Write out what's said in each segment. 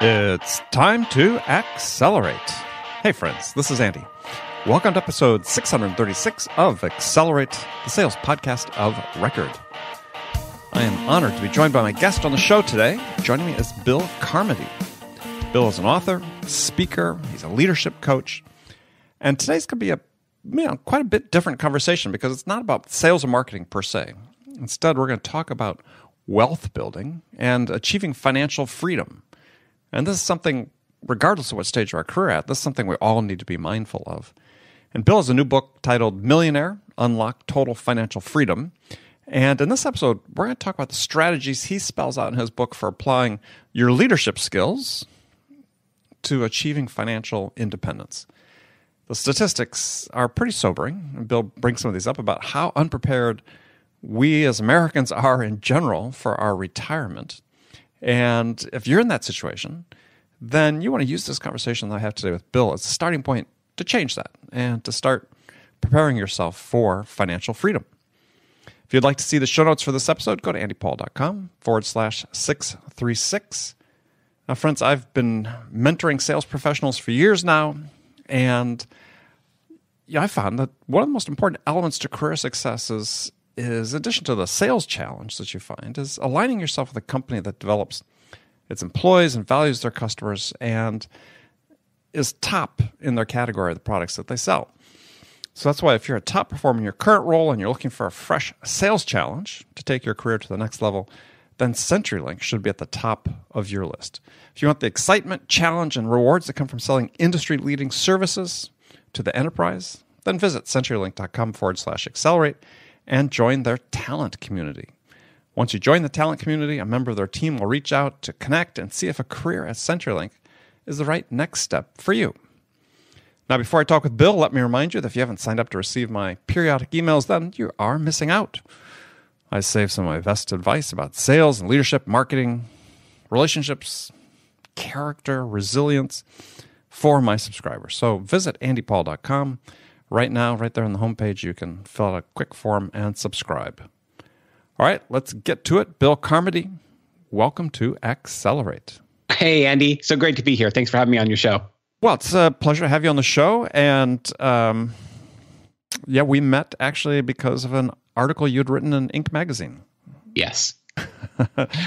It's time to accelerate. Hey, friends, this is Andy. Welcome to episode 636 of Accelerate, the sales podcast of record. I am honored to be joined by my guest on the show today. Joining me is Bill Carmody. Bill is an author, speaker, he's a leadership coach. And today's going to be a you know, quite a bit different conversation because it's not about sales and marketing per se. Instead, we're going to talk about wealth building, and achieving financial freedom. And this is something, regardless of what stage of our career at, this is something we all need to be mindful of. And Bill has a new book titled Millionaire Unlock Total Financial Freedom. And in this episode, we're going to talk about the strategies he spells out in his book for applying your leadership skills to achieving financial independence. The statistics are pretty sobering. Bill brings some of these up about how unprepared we as Americans are in general for our retirement. And if you're in that situation, then you want to use this conversation that I have today with Bill as a starting point to change that and to start preparing yourself for financial freedom. If you'd like to see the show notes for this episode, go to andypaul.com forward slash 636. Now, friends, I've been mentoring sales professionals for years now, and I found that one of the most important elements to career success is is, in addition to the sales challenge that you find, is aligning yourself with a company that develops its employees and values their customers and is top in their category of the products that they sell. So that's why if you're a top performer in your current role and you're looking for a fresh sales challenge to take your career to the next level, then CenturyLink should be at the top of your list. If you want the excitement, challenge, and rewards that come from selling industry leading services to the enterprise, then visit CenturyLink.com forward slash accelerate and join their talent community. Once you join the talent community, a member of their team will reach out to connect and see if a career at CenturyLink is the right next step for you. Now, before I talk with Bill, let me remind you that if you haven't signed up to receive my periodic emails, then you are missing out. I save some of my best advice about sales and leadership, marketing, relationships, character, resilience for my subscribers. So visit andypaul.com Right now, right there on the homepage, you can fill out a quick form and subscribe. All right, let's get to it. Bill Carmody, welcome to Accelerate. Hey, Andy. So great to be here. Thanks for having me on your show. Well, it's a pleasure to have you on the show. And um, yeah, we met actually because of an article you'd written in Inc. magazine. Yes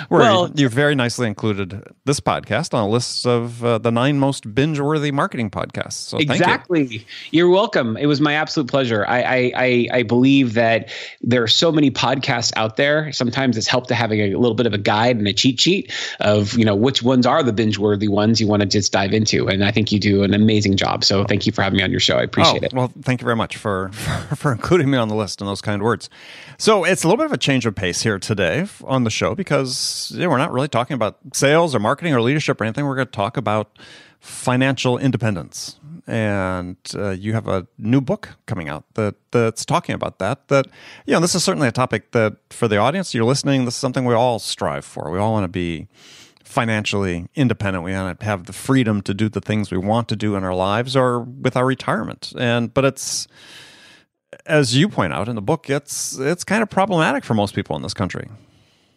well, you've very nicely included this podcast on a list of uh, the nine most binge-worthy marketing podcasts. So exactly, you. are welcome. It was my absolute pleasure. I, I I believe that there are so many podcasts out there. Sometimes it's helpful to having a little bit of a guide and a cheat sheet of you know which ones are the binge-worthy ones you want to just dive into. And I think you do an amazing job. So thank you for having me on your show. I appreciate oh, it. Well, thank you very much for, for for including me on the list and those kind words. So it's a little bit of a change of pace here today on on the show because we're not really talking about sales or marketing or leadership or anything. We're going to talk about financial independence. And uh, you have a new book coming out that that's talking about that. That you know, this is certainly a topic that for the audience you're listening, this is something we all strive for. We all want to be financially independent. We want to have the freedom to do the things we want to do in our lives or with our retirement. And but it's as you point out in the book, it's it's kind of problematic for most people in this country.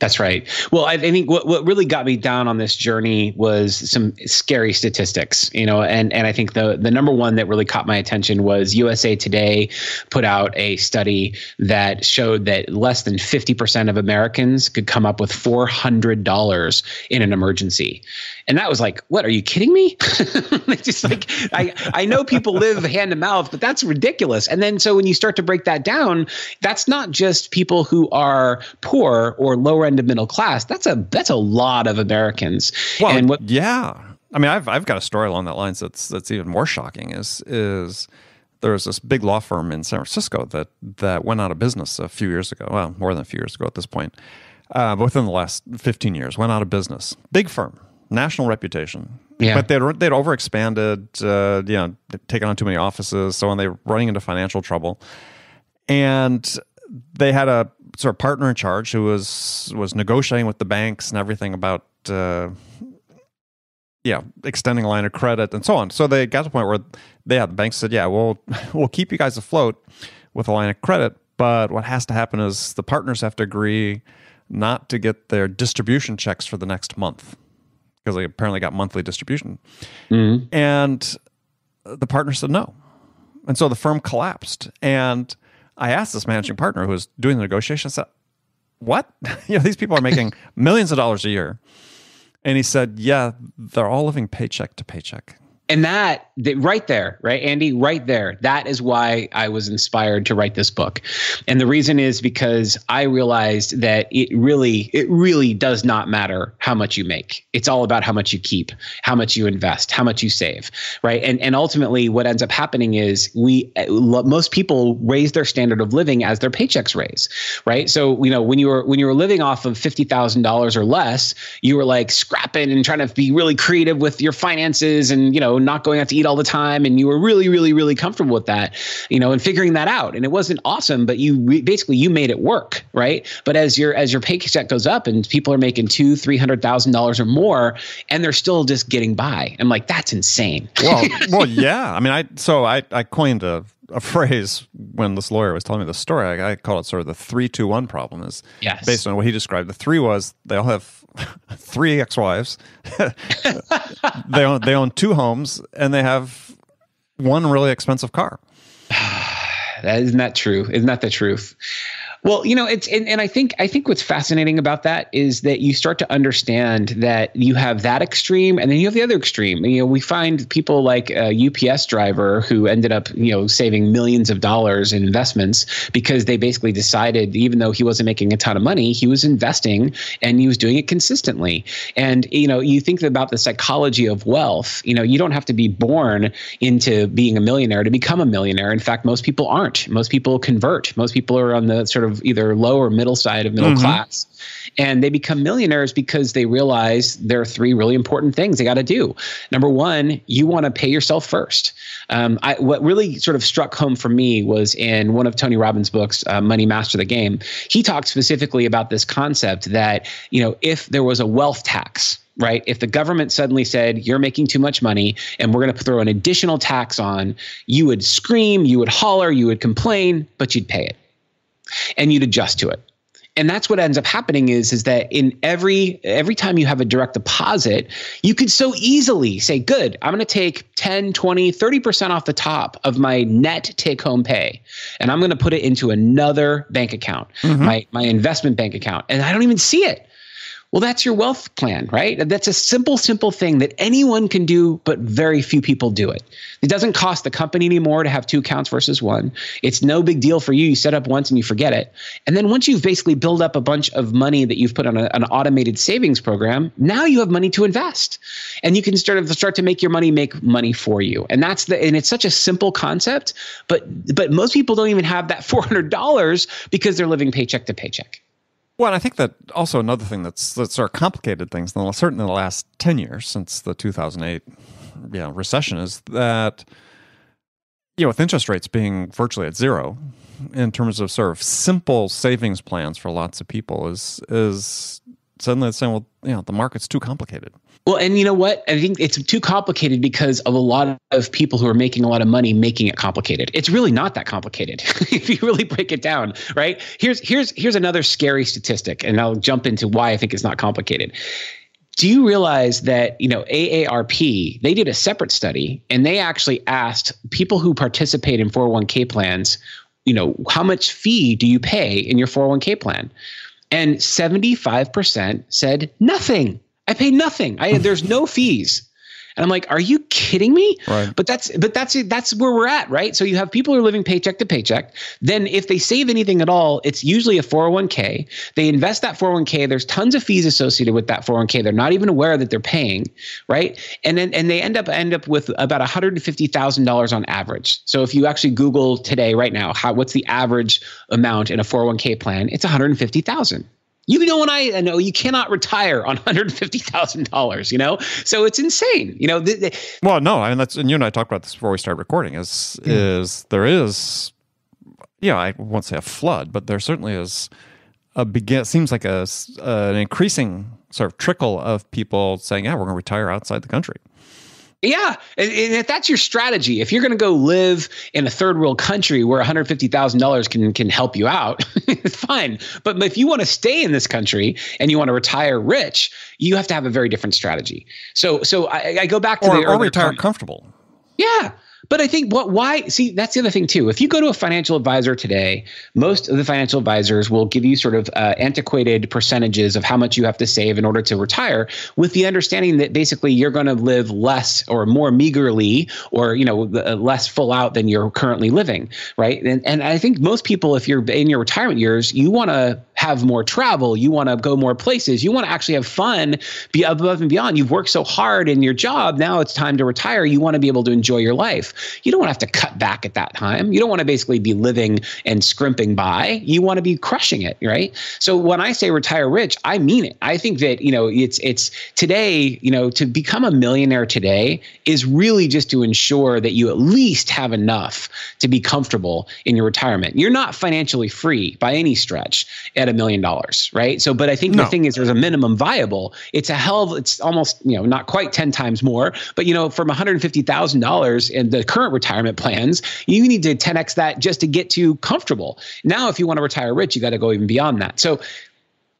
That's right. Well, I, think what, what really got me down on this journey was some scary statistics, you know, and, and I think the, the number one that really caught my attention was USA Today put out a study that showed that less than 50% of Americans could come up with $400 in an emergency. And that was like, what? Are you kidding me? just like I, I know people live hand to mouth, but that's ridiculous. And then so when you start to break that down, that's not just people who are poor or lower end of middle class. That's a that's a lot of Americans. Well, and what, yeah. I mean, I've I've got a story along that lines that's that's even more shocking. Is is there's this big law firm in San Francisco that that went out of business a few years ago. Well, more than a few years ago at this point, uh, but within the last 15 years, went out of business. Big firm, national reputation. Yeah. But they'd, they'd uh, you know, taken on too many offices, so on. They were running into financial trouble. And they had a sort of partner in charge who was was negotiating with the banks and everything about uh, yeah extending a line of credit and so on so they got to the point where they had the banks said yeah we'll we'll keep you guys afloat with a line of credit but what has to happen is the partners have to agree not to get their distribution checks for the next month because they apparently got monthly distribution. Mm-hmm. And the partner said no. And so the firm collapsed. And I asked this managing partner who was doing the negotiation, I said, What? you know, these people are making millions of dollars a year. And he said, Yeah, they're all living paycheck to paycheck and that, that right there, right, Andy, right there, that is why I was inspired to write this book. And the reason is because I realized that it really, it really does not matter how much you make. It's all about how much you keep, how much you invest, how much you save, right? And and ultimately, what ends up happening is we most people raise their standard of living as their paychecks raise, right? So you know when you were when you were living off of fifty thousand dollars or less, you were like scrapping and trying to be really creative with your finances and you know not going out to eat all the time and you were really really really comfortable with that you know and figuring that out and it wasn't awesome but you re- basically you made it work right but as your as your paycheck goes up and people are making two three hundred thousand dollars or more and they're still just getting by i'm like that's insane well well yeah i mean i so i i coined a a phrase when this lawyer was telling me the story. I, I call it sort of the three two one problem. Is yes. based on what he described. The three was they all have three ex wives. they own they own two homes and they have one really expensive car. that isn't that true? Isn't that the truth? Well, you know, it's and, and I think I think what's fascinating about that is that you start to understand that you have that extreme and then you have the other extreme. And, you know, we find people like a UPS driver who ended up, you know, saving millions of dollars in investments because they basically decided even though he wasn't making a ton of money, he was investing and he was doing it consistently. And you know, you think about the psychology of wealth, you know, you don't have to be born into being a millionaire to become a millionaire. In fact, most people aren't. Most people convert. Most people are on the sort of of either low or middle side of middle mm-hmm. class. And they become millionaires because they realize there are three really important things they got to do. Number one, you want to pay yourself first. Um, I, what really sort of struck home for me was in one of Tony Robbins' books, uh, Money Master the Game. He talked specifically about this concept that, you know, if there was a wealth tax, right? If the government suddenly said, you're making too much money and we're going to throw an additional tax on, you would scream, you would holler, you would complain, but you'd pay it and you'd adjust to it and that's what ends up happening is is that in every every time you have a direct deposit you could so easily say good i'm going to take 10 20 30% off the top of my net take home pay and i'm going to put it into another bank account mm-hmm. my my investment bank account and i don't even see it well, that's your wealth plan, right? That's a simple, simple thing that anyone can do, but very few people do it. It doesn't cost the company anymore to have two accounts versus one. It's no big deal for you. You set up once and you forget it. And then once you've basically built up a bunch of money that you've put on a, an automated savings program, now you have money to invest, and you can start start to make your money make money for you. And that's the and it's such a simple concept, but but most people don't even have that four hundred dollars because they're living paycheck to paycheck. Well, I think that also another thing that's that's sort of complicated things, in the, certainly in the last ten years since the 2008 you know, recession, is that you know with interest rates being virtually at zero in terms of sort of simple savings plans for lots of people is is suddenly it's saying, well, you know, the market's too complicated. Well, and you know what? I think it's too complicated because of a lot of people who are making a lot of money making it complicated. It's really not that complicated if you really break it down, right? Here's here's here's another scary statistic, and I'll jump into why I think it's not complicated do you realize that you know AARP they did a separate study and they actually asked people who participate in 401k plans you know how much fee do you pay in your 401k plan and 75% said nothing. I pay nothing. I, there's no fees. And I'm like, are you kidding me? Right. But that's but that's that's where we're at, right? So you have people who are living paycheck to paycheck. Then if they save anything at all, it's usually a 401k. They invest that 401k. There's tons of fees associated with that 401k. They're not even aware that they're paying, right? And then and they end up end up with about $150,000 on average. So if you actually Google today right now, how what's the average amount in a 401k plan? It's 150,000 you know and i know you cannot retire on $150000 you know so it's insane you know well no i mean that's and you and i talked about this before we start recording is mm. is there is yeah i won't say a flood but there certainly is a begin seems like a uh, an increasing sort of trickle of people saying yeah we're going to retire outside the country yeah, and, if that's your strategy, if you're going to go live in a third world country where $150,000 can can help you out, it's fine. But if you want to stay in this country and you want to retire rich, you have to have a very different strategy. So so I, I go back to or, the or retire point. comfortable. Yeah, but I think what why see that's the other thing too. If you go to a financial advisor today, most of the financial advisors will give you sort of uh, antiquated percentages of how much you have to save in order to retire, with the understanding that basically you're going to live less or more meagerly, or you know uh, less full out than you're currently living, right? And and I think most people, if you're in your retirement years, you want to have more travel, you want to go more places, you want to actually have fun, be above and beyond. You've worked so hard in your job, now it's time to retire. You want to be able to enjoy your life. You don't want to have to cut back at that time. You don't want to basically be living and scrimping by. You want to be crushing it, right? So when I say retire rich, I mean it. I think that, you know, it's it's today, you know, to become a millionaire today is really just to ensure that you at least have enough to be comfortable in your retirement. You're not financially free by any stretch at a million dollars, right? So but I think no. the thing is there's a minimum viable. It's a hell of it's almost, you know, not quite 10 times more, but you know, from $150,000 and the current retirement plans, you need to 10x that just to get to comfortable. Now, if you want to retire rich, you got to go even beyond that. So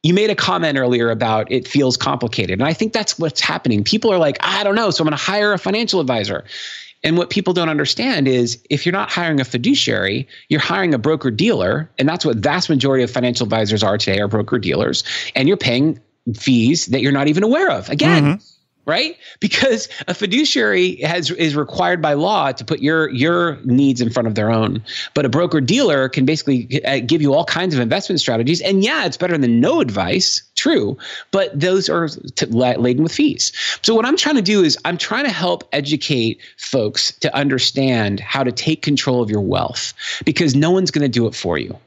you made a comment earlier about it feels complicated. And I think that's what's happening. People are like, I don't know. So I'm going to hire a financial advisor. And what people don't understand is if you're not hiring a fiduciary, you're hiring a broker dealer. And that's what vast majority of financial advisors are today are broker dealers. And you're paying fees that you're not even aware of. Again, mm-hmm right? Because a fiduciary has is required by law to put your your needs in front of their own, but a broker dealer can basically uh, give you all kinds of investment strategies. And yeah, it's better than no advice, true, but those are t- laden with fees. So what I'm trying to do is I'm trying to help educate folks to understand how to take control of your wealth because no one's going to do it for you.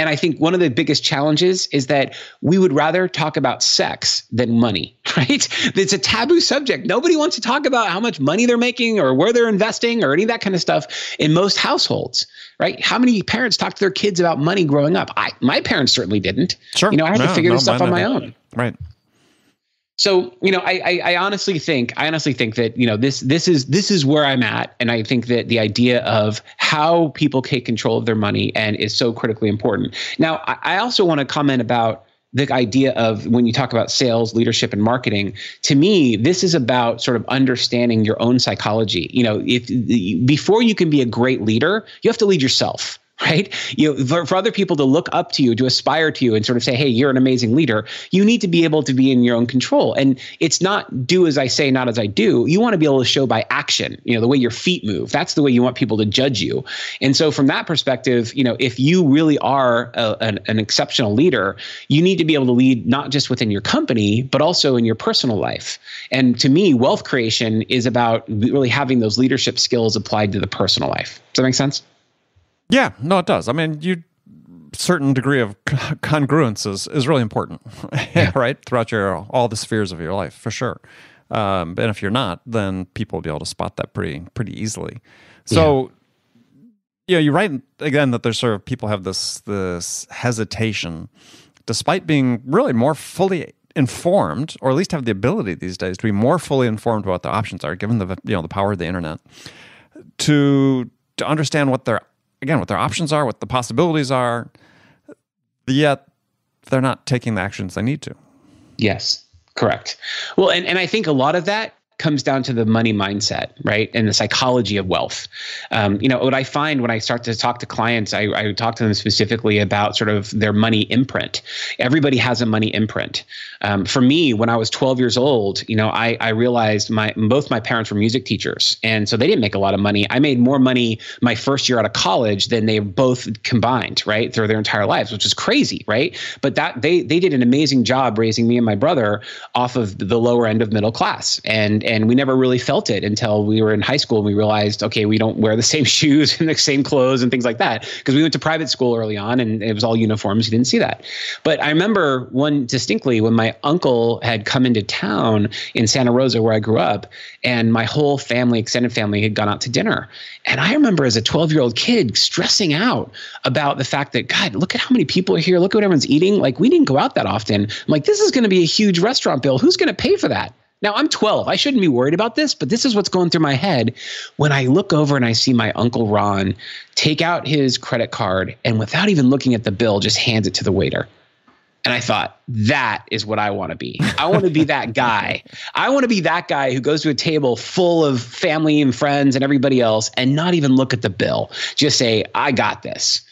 And I think one of the biggest challenges is that we would rather talk about sex than money, right? It's a taboo subject. Nobody wants to talk about how much money they're making or where they're investing or any of that kind of stuff in most households, right? How many parents talk to their kids about money growing up? I, my parents certainly didn't. Sure. You know, I had no, to figure no, this stuff on my own. Right. So you know, I, I, I honestly think I honestly think that you know this this is this is where I'm at, and I think that the idea of how people take control of their money and is so critically important. Now, I, I also want to comment about the idea of when you talk about sales leadership and marketing to me this is about sort of understanding your own psychology you know if before you can be a great leader you have to lead yourself right? You know, for, for, other people to look up to you, to aspire to you, and sort of say, "Hey, you're an amazing leader." You need to be able to be in your own control, and it's not do as I say, not as I do. You want to be able to show by action. You know, the way your feet move. That's the way you want people to judge you. And so, from that perspective, you know, if you really are a, an, an exceptional leader, you need to be able to lead not just within your company, but also in your personal life. And to me, wealth creation is about really having those leadership skills applied to the personal life. Does that make sense? Yeah, no, it does. I mean, you certain degree of congruence is, is really important, yeah. right? Throughout your all the spheres of your life, for sure. Um, and if you're not, then people will be able to spot that pretty pretty easily. So, yeah. you know, you write again that there's sort of people have this this hesitation, despite being really more fully informed, or at least have the ability these days to be more fully informed about what the options are, given the you know the power of the internet, to to understand what their again what their options are, what the possibilities are, yet they're not taking the actions they need to. Yes, correct. Well, and, and I think a lot of that comes down to the money mindset, right, and the psychology of wealth. Um, you know, what I find when I start to talk to clients, I, I talk to them specifically about sort of their money imprint. Everybody has a money imprint. Um, for me, when I was 12 years old, you know, I, I realized my both my parents were music teachers, and so they didn't make a lot of money. I made more money my first year out of college than they both combined, right, through their entire lives, which is crazy, right? But that they they did an amazing job raising me and my brother off of the lower end of middle class, and and we never really felt it until we were in high school and we realized okay we don't wear the same shoes and the same clothes and things like that because we went to private school early on and it was all uniforms you didn't see that but i remember one distinctly when my uncle had come into town in santa rosa where i grew up and my whole family extended family had gone out to dinner and i remember as a 12 year old kid stressing out about the fact that god look at how many people are here look at what everyone's eating like we didn't go out that often I'm like this is going to be a huge restaurant bill who's going to pay for that now I'm 12. I shouldn't be worried about this, but this is what's going through my head when I look over and I see my uncle Ron take out his credit card and without even looking at the bill just hands it to the waiter. And I thought, that is what I want to be. I want to be that guy. I want to be that guy who goes to a table full of family and friends and everybody else and not even look at the bill. Just say, I got this.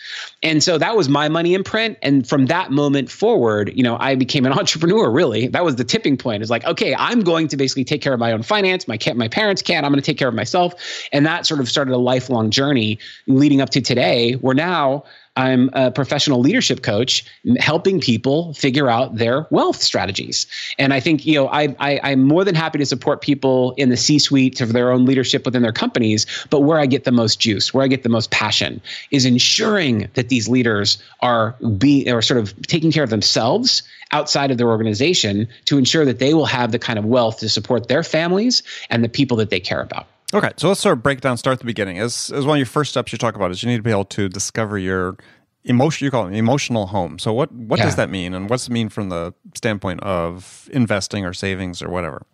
And so that was my money imprint. And from that moment forward, you know, I became an entrepreneur, really. That was the tipping point. Is like, okay, I'm going to basically take care of my own finance. My can't my parents can't. I'm going to take care of myself. And that sort of started a lifelong journey leading up to today, where now I'm a professional leadership coach, helping people figure out their wealth strategies. And I think you know I, I I'm more than happy to support people in the C-suite of their own leadership within their companies. But where I get the most juice, where I get the most passion, is ensuring that these leaders are being or sort of taking care of themselves outside of their organization to ensure that they will have the kind of wealth to support their families and the people that they care about. Okay, so let's sort of break down, start at the beginning. As, as one of your first steps you talk about is you need to be able to discover your emotion. You call it emotional home. So what what yeah. does that mean, and what's it mean from the standpoint of investing or savings or whatever?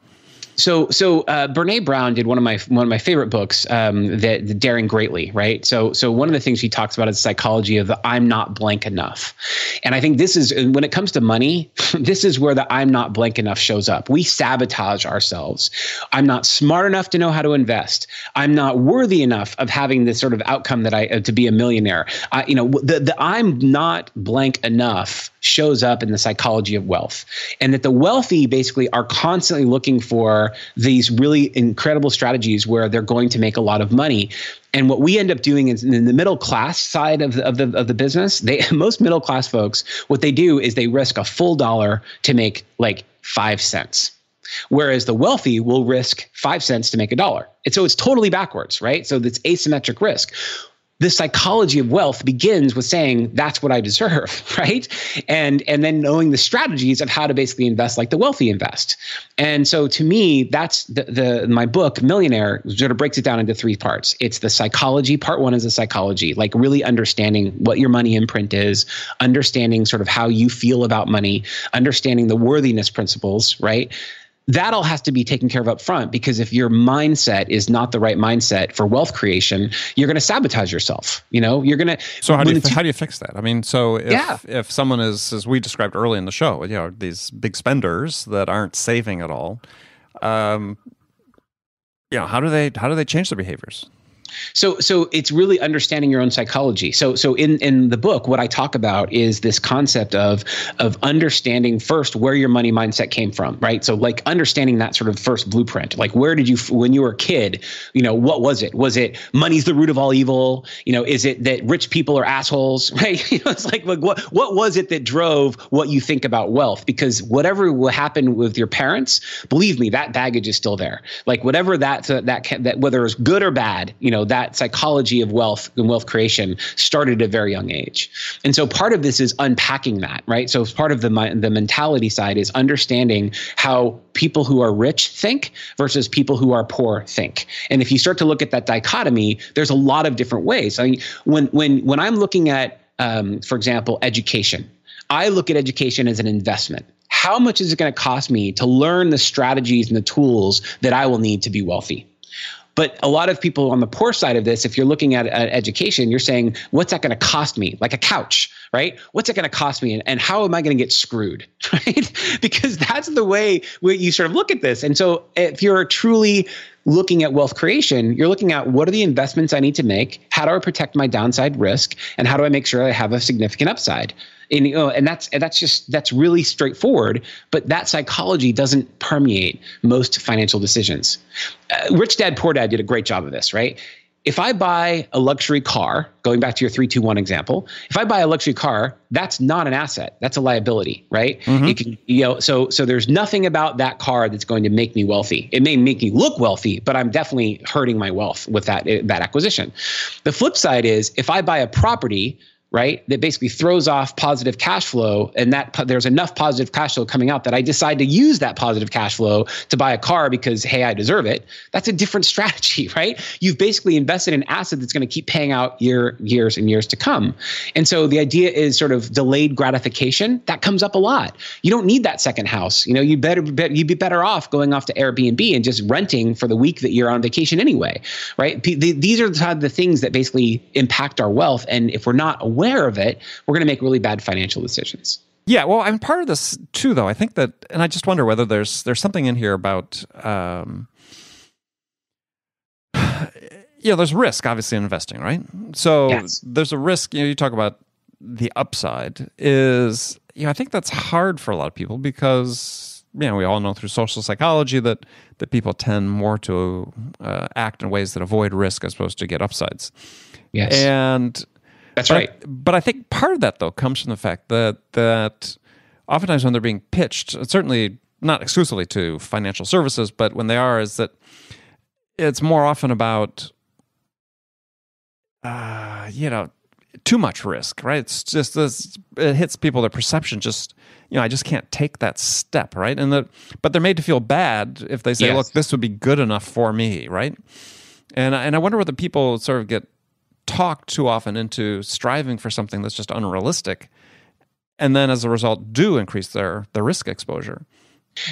So, so uh, Brene Brown did one of my one of my favorite books, um, that Daring Greatly, right? So, so one of the things she talks about is psychology of the I'm not blank enough, and I think this is when it comes to money, this is where the I'm not blank enough shows up. We sabotage ourselves. I'm not smart enough to know how to invest. I'm not worthy enough of having this sort of outcome that I uh, to be a millionaire. I, you know, the the I'm not blank enough shows up in the psychology of wealth. And that the wealthy basically are constantly looking for these really incredible strategies where they're going to make a lot of money. And what we end up doing is in the middle class side of the, of the, of the business, they, most middle class folks, what they do is they risk a full dollar to make like five cents. Whereas the wealthy will risk five cents to make a dollar. And so it's totally backwards, right? So it's asymmetric risk the psychology of wealth begins with saying that's what i deserve right and and then knowing the strategies of how to basically invest like the wealthy invest and so to me that's the, the my book millionaire sort of breaks it down into three parts it's the psychology part one is the psychology like really understanding what your money imprint is understanding sort of how you feel about money understanding the worthiness principles right that all has to be taken care of up front because if your mindset is not the right mindset for wealth creation you're going to sabotage yourself you know you're going to so how do, you, how do you fix that i mean so if, yeah. if someone is as we described early in the show you know these big spenders that aren't saving at all um you know how do they how do they change their behaviors so so it's really understanding your own psychology so so in in the book what i talk about is this concept of of understanding first where your money mindset came from right so like understanding that sort of first blueprint like where did you when you were a kid you know what was it was it money's the root of all evil you know is it that rich people are assholes right you know, it's like like what what was it that drove what you think about wealth because whatever will happen with your parents believe me that baggage is still there like whatever that that that whether it's good or bad you know know that psychology of wealth and wealth creation started at a very young age and so part of this is unpacking that right so part of the the mentality side is understanding how people who are rich think versus people who are poor think and if you start to look at that dichotomy there's a lot of different ways i mean when when when i'm looking at um, for example education i look at education as an investment how much is it going to cost me to learn the strategies and the tools that I will need to be wealthy? But a lot of people on the poor side of this, if you're looking at, at education, you're saying, what's that going to cost me? Like a couch, right? What's it going to cost me? And, and how am I going to get screwed, right? because that's the way you sort of look at this. And so if you're truly looking at wealth creation, you're looking at what are the investments I need to make? How do I protect my downside risk? And how do I make sure I have a significant upside? and you oh, know, and that's that's just that's really straightforward. But that psychology doesn't permeate most financial decisions. Uh, Rich Dad Poor Dad did a great job of this, right? If I buy a luxury car, going back to your 321 example, if I buy a luxury car, that's not an asset. That's a liability, right? Mm-hmm. It can, you know, so so there's nothing about that car that's going to make me wealthy. It may make me look wealthy, but I'm definitely hurting my wealth with that eh, that acquisition. The flip side is if I buy a property, right? That basically throws off positive cash flow, and that there's enough positive cash flow coming out that I decide to use that positive cash flow to buy a car because hey, I deserve it. That's a different strategy, right? You've basically invested in asset that's going to keep paying out year years and years to come. And so the idea is sort of delayed gratification that comes up a lot. You don't need that second house. You know, you better you'd be better off going off to Airbnb and just renting for the week that you're on vacation anyway, right? these are the, things that basically impact our wealth, and if we're not aware aware of it, we're going to make really bad financial decisions. Yeah, well, I'm part of this too, though. I think that, and I just wonder whether there's there's something in here about, um, you know, there's risk obviously in investing, right? So yes. there's a risk. You know, you talk about the upside is, you know, I think that's hard for a lot of people because you know we all know through social psychology that that people tend more to uh, act in ways that avoid risk as opposed to get upsides. Yes, and that's but right. but I think part of that though comes from the fact that that oftentimes when they're being pitched, certainly not exclusively to financial services, but when they are, is that it's more often about uh, you know too much risk, right? It's just this it hits people their perception just you know I just can't take that step, right? And the, but they're made to feel bad if they say, yes. look, this would be good enough for me, right? And and I wonder whether people sort of get Talk too often into striving for something that's just unrealistic and then as a result do increase their their risk exposure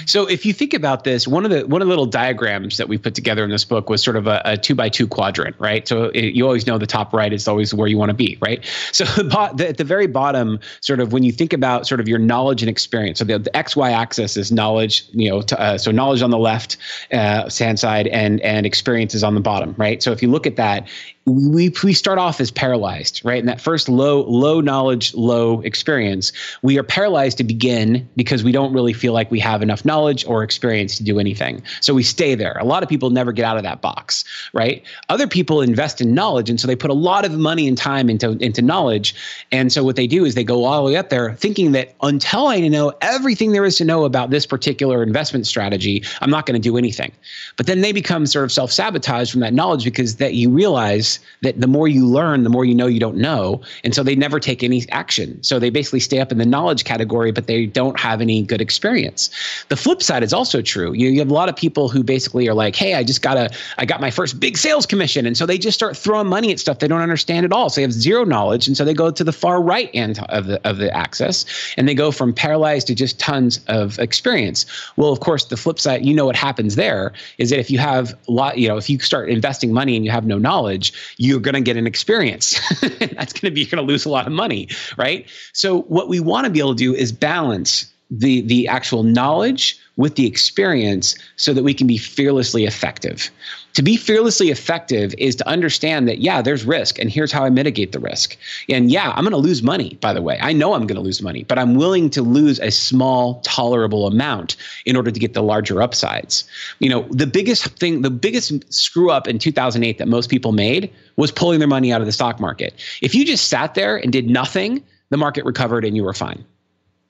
so if you think about this, one of the one of the little diagrams that we put together in this book was sort of a, a two by two quadrant, right? So it, you always know the top right is always where you want to be, right? So the, the, at the very bottom, sort of when you think about sort of your knowledge and experience, so the, the x y axis is knowledge, you know, uh, so knowledge on the left uh, side and and experience is on the bottom, right? So if you look at that, we we start off as paralyzed, right? In that first low low knowledge, low experience, we are paralyzed to begin because we don't really feel like we have enough knowledge or experience to do anything. So we stay there. A lot of people never get out of that box, right? Other people invest in knowledge, and so they put a lot of money and time into into knowledge. And so what they do is they go all the way up there, thinking that until I know everything there is to know about this particular investment strategy, I'm not going to do anything. But then they become sort of self sabotage from that knowledge because that you realize that the more you learn, the more you know you don't know. And so they never take any action. So they basically stay up in the knowledge category, but they don't have any good experience. The flip side is also true. You, you have a lot of people who basically are like, hey, I just got a, I got my first big sales commission. And so they just start throwing money at stuff they don't understand at all. So they have zero knowledge. And so they go to the far right end of the, of the axis and they go from paralyzed to just tons of experience. Well, of course, the flip side, you know what happens there is that if you have a lot, you know, if you start investing money and you have no knowledge, you're going to get an experience. That's going to be, you're going to lose a lot of money, right? So, what we want to be able to do is balance the, the actual knowledge with the experience so that we can be fearlessly effective. To be fearlessly effective is to understand that, yeah, there's risk, and here's how I mitigate the risk. And yeah, I'm going to lose money, by the way. I know I'm going to lose money, but I'm willing to lose a small, tolerable amount in order to get the larger upsides. You know, the biggest thing, the biggest screw up in 2008 that most people made was pulling their money out of the stock market. If you just sat there and did nothing, the market recovered and you were fine.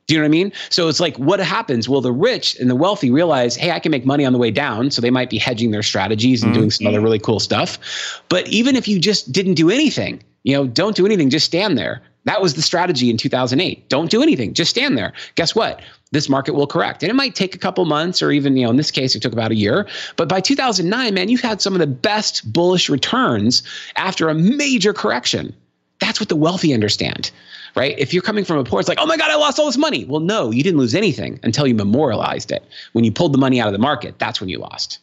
Do you know what I mean? So it's like, what happens? Well, the rich and the wealthy realize, hey, I can make money on the way down. So they might be hedging their strategies and mm-hmm. doing some other mm-hmm. really cool stuff. But even if you just didn't do anything, you know, don't do anything, just stand there. That was the strategy in 2008. Don't do anything, just stand there. Guess what? This market will correct. And it might take a couple months or even, you know, in this case, it took about a year. But by 2009, man, you've had some of the best bullish returns after a major correction that's what the wealthy understand, right? If you're coming from a poor, it's like, oh my God, I lost all this money. Well, no, you didn't lose anything until you memorialized it. When you pulled the money out of the market, that's when you lost.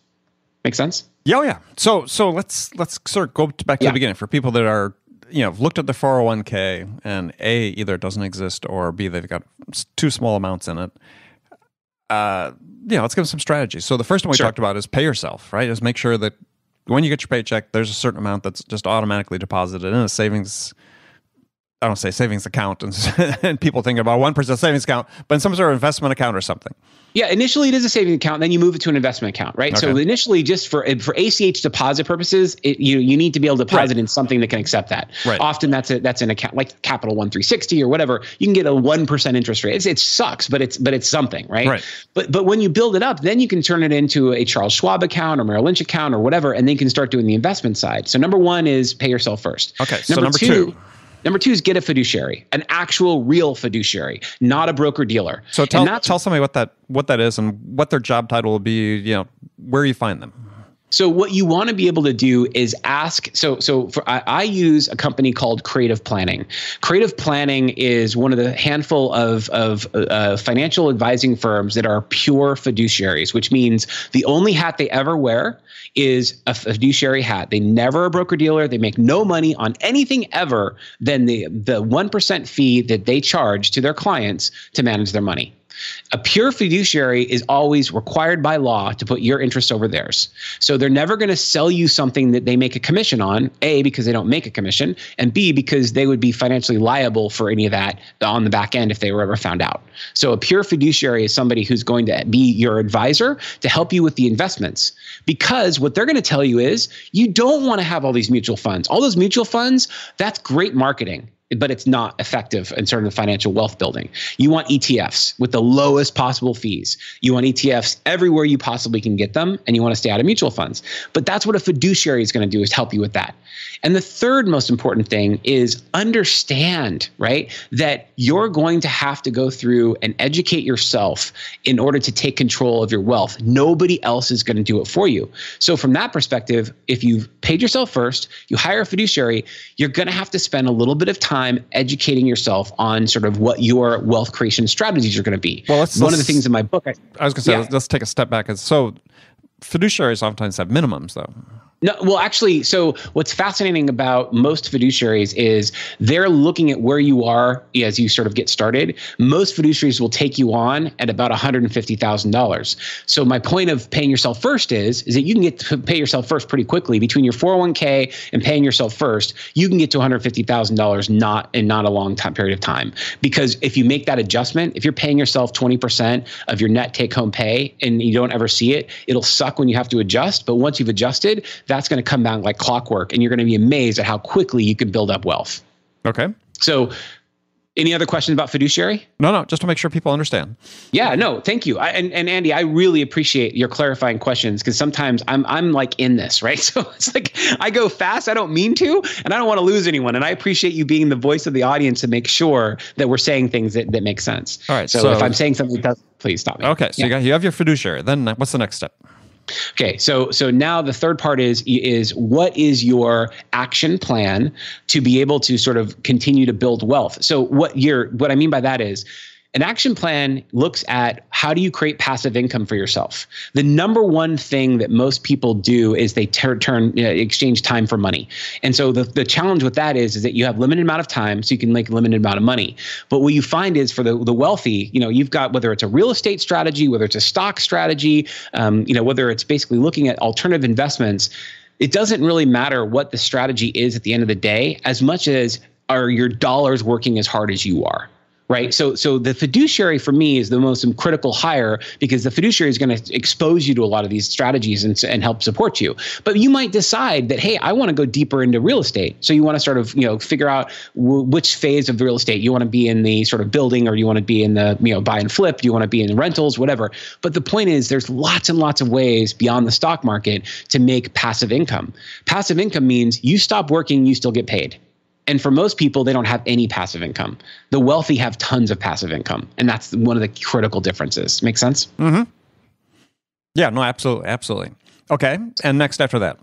Make sense? Yeah, oh yeah. So so let's let's sort of go back to yeah. the beginning for people that are you know looked at the 401k and a either it doesn't exist or b they've got too small amounts in it. Uh, yeah, let's give them some strategies. So the first one we sure. talked about is pay yourself, right? Is make sure that when you get your paycheck, there's a certain amount that's just automatically deposited in a savings I don't say savings account, and, and people think about one percent savings account, but in some sort of investment account or something. Yeah, initially it is a savings account, then you move it to an investment account, right? Okay. So initially, just for for ACH deposit purposes, it, you you need to be able to deposit right. in something that can accept that. Right. Often that's a that's an account like Capital One three sixty or whatever. You can get a one percent interest rate. It's, it sucks, but it's but it's something, right? right? But but when you build it up, then you can turn it into a Charles Schwab account or Merrill Lynch account or whatever, and then you can start doing the investment side. So number one is pay yourself first. Okay. Number so number two, two Number two is get a fiduciary, an actual real fiduciary, not a broker dealer. So tell, tell somebody what that what that is and what their job title will be, you know, where you find them. So what you want to be able to do is ask. So so for, I, I, use a company called Creative Planning. Creative Planning is one of the handful of of uh, financial advising firms that are pure fiduciaries, which means the only hat they ever wear is a fiduciary hat. They never a broker dealer. They make no money on anything ever than the the one percent fee that they charge to their clients to manage their money. A pure fiduciary is always required by law to put your interests over theirs. So they're never going to sell you something that they make a commission on, A, because they don't make a commission, and B, because they would be financially liable for any of that on the back end if they were ever found out. So a pure fiduciary is somebody who's going to be your advisor to help you with the investments. Because what they're going to tell you is you don't want to have all these mutual funds. All those mutual funds, that's great marketing but it's not effective in terms of financial wealth building. You want ETFs with the lowest possible fees. You want ETFs everywhere you possibly can get them, and you want to stay out of mutual funds. But that's what a fiduciary is going to do is help you with that. And the third most important thing is understand, right, that you're going to have to go through and educate yourself in order to take control of your wealth. Nobody else is going to do it for you. So from that perspective, if you've paid yourself first, you hire a fiduciary, you're going to have to spend a little bit of time time educating yourself on sort of what your wealth creation strategies are going to be. Well, one of the things in my book. I, I was going to say, yeah. let's, let's take a step back. So fiduciaries oftentimes have minimums, though. No, well, actually, so what's fascinating about most fiduciaries is they're looking at where you are as you sort of get started. Most fiduciaries will take you on at about $150,000. So my point of paying yourself first is, is that you can get to pay yourself first pretty quickly between your 401k and paying yourself first. You can get to $150,000 not in not a long time period of time because if you make that adjustment, if you're paying yourself 20% of your net take home pay and you don't ever see it, it'll suck when you have to adjust. But once you've adjusted, that's going to come down like clockwork and you're going to be amazed at how quickly you can build up wealth. Okay. So any other questions about fiduciary? No, no, just to make sure people understand. Yeah, no, thank you. I, and, and Andy, I really appreciate your clarifying questions because sometimes I'm I'm like in this, right? So it's like I go fast, I don't mean to, and I don't want to lose anyone. And I appreciate you being the voice of the audience to make sure that we're saying things that, that make sense. All right. So, so if I'm saying something that doesn't, please stop me. Okay. So yeah. you got you have your fiduciary. Then what's the next step? Okay, so so now the third part is is what is your action plan to be able to sort of continue to build wealth? So what you're what I mean by that is an action plan looks at how do you create passive income for yourself. The number one thing that most people do is they turn, turn you know, exchange time for money. And so the, the challenge with that is is that you have limited amount of time, so you can make a limited amount of money. But what you find is for the the wealthy, you know, you've got whether it's a real estate strategy, whether it's a stock strategy, um, you know, whether it's basically looking at alternative investments. It doesn't really matter what the strategy is at the end of the day, as much as are your dollars working as hard as you are right? So, so the fiduciary for me is the most critical hire because the fiduciary is going to expose you to a lot of these strategies and, and help support you. But you might decide that, hey, I want to go deeper into real estate. So you want to sort of, you know, figure out w- which phase of real estate you want to be in the sort of building or you want to be in the, you know, buy and flip, you want to be in rentals, whatever. But the point is there's lots and lots of ways beyond the stock market to make passive income. Passive income means you stop working, you still get paid and for most people, they don't have any passive income. The wealthy have tons of passive income. And that's one of the critical differences. Make sense? Mm-hmm. Yeah, no, absolutely. Absolutely. Okay. And next after that?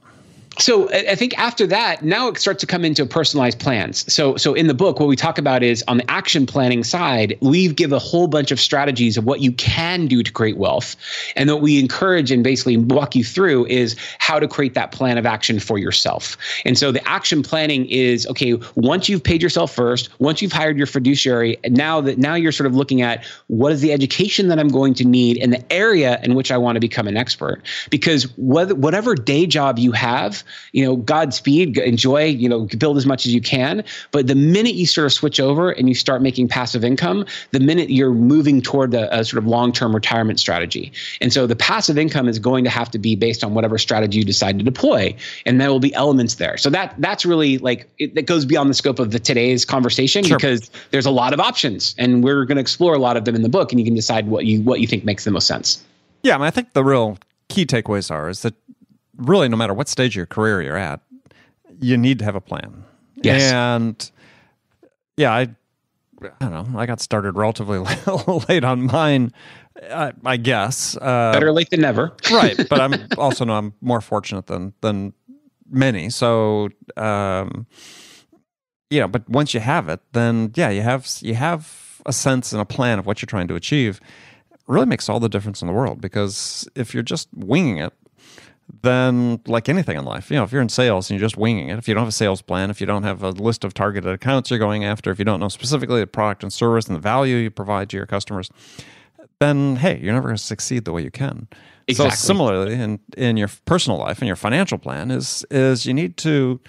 so I think after that, now it starts to come into personalized plans. So, so in the book, what we talk about is on the action planning side, we give a whole bunch of strategies of what you can do to create wealth, and what we encourage and basically walk you through is how to create that plan of action for yourself. And so, the action planning is okay. Once you've paid yourself first, once you've hired your fiduciary, now that now you're sort of looking at what is the education that I'm going to need in the area in which I want to become an expert. Because whether, whatever day job you have you know, Godspeed, enjoy, you know, build as much as you can. But the minute you sort of switch over and you start making passive income, the minute you're moving toward a, a sort of long term retirement strategy. And so the passive income is going to have to be based on whatever strategy you decide to deploy. And there will be elements there. So that that's really like, it, that goes beyond the scope of the today's conversation sure. because there's a lot of options and we're going to explore a lot of them in the book and you can decide what you, what you think makes the most sense. Yeah, I, mean, I think the real key takeaways are is that really, no matter what stage of your career you're at, you need to have a plan. Yes. And yeah, I, I don't know. I got started relatively late on mine, I, I guess. Uh, Better late than never. right. But I'm also, no, I'm more fortunate than, than many. So, um, you know, but once you have it, then yeah, you have, you have a sense and a plan of what you're trying to achieve. It really makes all the difference in the world because if you're just winging it, then like anything in life, you know, if you're in sales and you're just winging it, if you don't have a sales plan, if you don't have a list of targeted accounts you're going after, if you don't know specifically the product and service and the value you provide to your customers, then hey, you're never going to succeed the way you can. Exactly. So similarly, in in your personal life and your financial plan is is you need to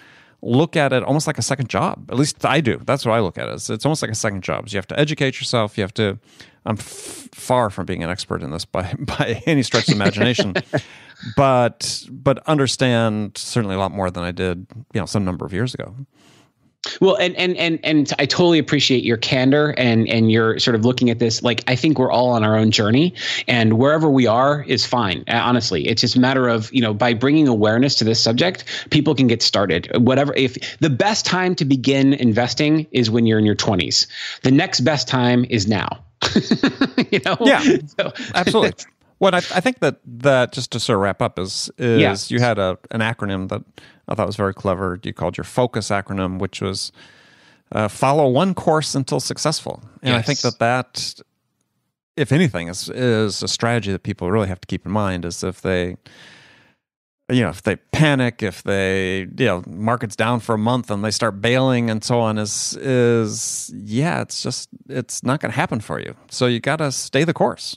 look at it almost like a second job. At least I do. That's what I look at it. It's, almost like a second job. So you have to educate yourself. You have to. I'm f- far from being an expert in this by by any stretch of imagination, but but understand certainly a lot more than I did, you know, some number of years ago. Well, and and and and I totally appreciate your candor and and your sort of looking at this. Like I think we're all on our own journey, and wherever we are is fine. Uh, honestly, it's just a matter of you know by bringing awareness to this subject, people can get started. Whatever, if the best time to begin investing is when you're in your 20s, the next best time is now. you know? Yeah, so. absolutely. well, I, I, think that that just to sort of wrap up is is yeah. you had a an acronym that I thought was very clever. You called your focus acronym, which was uh, follow one course until successful. And yes. I think that that, if anything, is is a strategy that people really have to keep in mind. Is if they, you know, if they panic, if they, you know, markets down for a month and they start bailing and so on, is is yeah, it's just it's not going to happen for you. So you got to stay the course.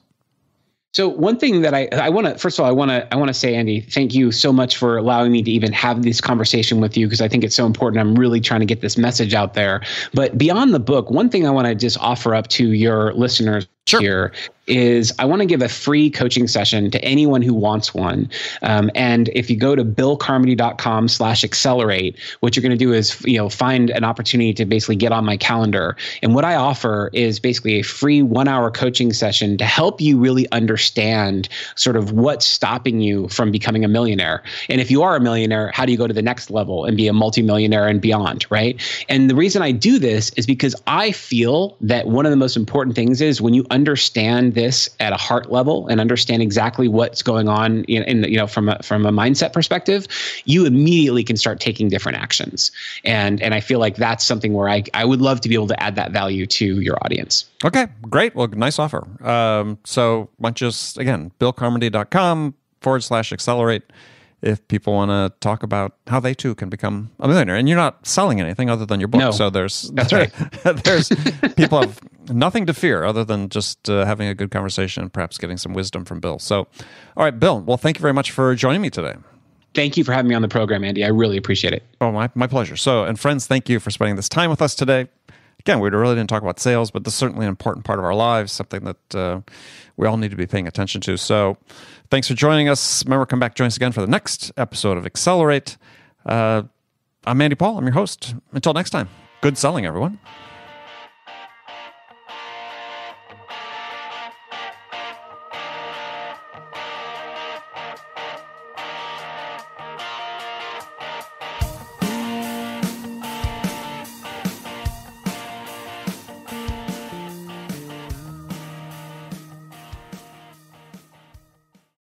So one thing that I I want to first of all I want to I want to say Andy thank you so much for allowing me to even have this conversation with you because I think it's so important I'm really trying to get this message out there but beyond the book one thing I want to just offer up to your listeners sure. here is I want to give a free coaching session to anyone who wants one. Um, and if you go to billcarmody.com slash accelerate, what you're going to do is, you know, find an opportunity to basically get on my calendar. And what I offer is basically a free one hour coaching session to help you really understand sort of what's stopping you from becoming a millionaire. And if you are a millionaire, how do you go to the next level and be a multimillionaire and beyond, right? And the reason I do this is because I feel that one of the most important things is when you understand understand this at a heart level and understand exactly what's going on in, in you know from a, from a mindset perspective, you immediately can start taking different actions. And and I feel like that's something where I I would love to be able to add that value to your audience. Okay, great. Well, nice offer. Um, so why do just again billcarmody.com forward slash accelerate if people want to talk about how they too can become a millionaire. And you're not selling anything other than your book. No, so there's that's right. there's people have nothing to fear other than just uh, having a good conversation and perhaps getting some wisdom from Bill. So, all right, Bill, well, thank you very much for joining me today. Thank you for having me on the program, Andy. I really appreciate it. Oh, my, my pleasure. So, and friends, thank you for spending this time with us today. Again, we really didn't talk about sales, but this is certainly an important part of our lives, something that uh, we all need to be paying attention to. So, thanks for joining us. Remember, come back, join us again for the next episode of Accelerate. Uh, I'm Andy Paul, I'm your host. Until next time, good selling, everyone.